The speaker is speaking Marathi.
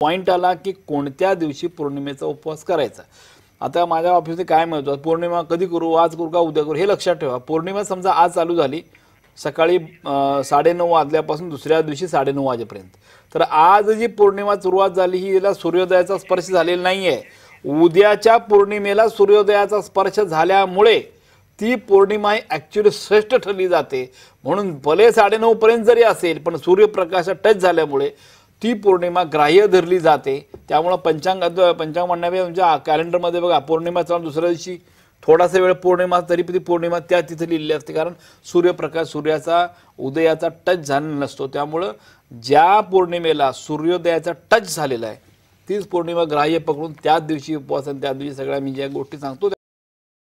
पॉईंट आला की कोणत्या दिवशी पौर्णिमेचा उपवास करायचा आता माझ्या ऑफिसने काय म्हणतो पौर्णिमा कधी करू आज करू का उद्या करू हे लक्षात ठेवा पौर्णिमा समजा आज चालू झाली सकाळी साडेनऊ वाजल्यापासून दुसऱ्या दिवशी साडेनऊ वाजेपर्यंत तर आज जी पौर्णिमा सुरुवात झाली ही याला सूर्योदयाचा स्पर्श झालेला नाही आहे उद्याच्या पौर्णिमेला सूर्योदयाचा स्पर्श झाल्यामुळे ती पौर्णिमा ही ॲक्च्युली श्रेष्ठ ठरली जाते म्हणून भले साडेनऊपर्यंत जरी असेल पण सूर्यप्रकाशात टच झाल्यामुळे ती पौर्णिमा ग्राह्य धरली जाते त्यामुळं पंचांगात पंचांग म्हणण्यापेक्षा तुमच्या कॅलेंडरमध्ये बघा पौर्णिमा चालून दुसऱ्या दिवशी थोडासा वेळ पौर्णिमा तरी ती पौर्णिमा त्या तिथे लिहिली असते कारण सूर्यप्रकाश सूर्याचा उदयाचा टच झालेला नसतो त्यामुळं ज्या पौर्णिमेला सूर्योदयाचा टच झालेला आहे तीच पौर्णिमा ग्राह्य पकडून त्याच दिवशी उपवास आणि दिवशी सगळ्या मी ज्या गोष्टी सांगतो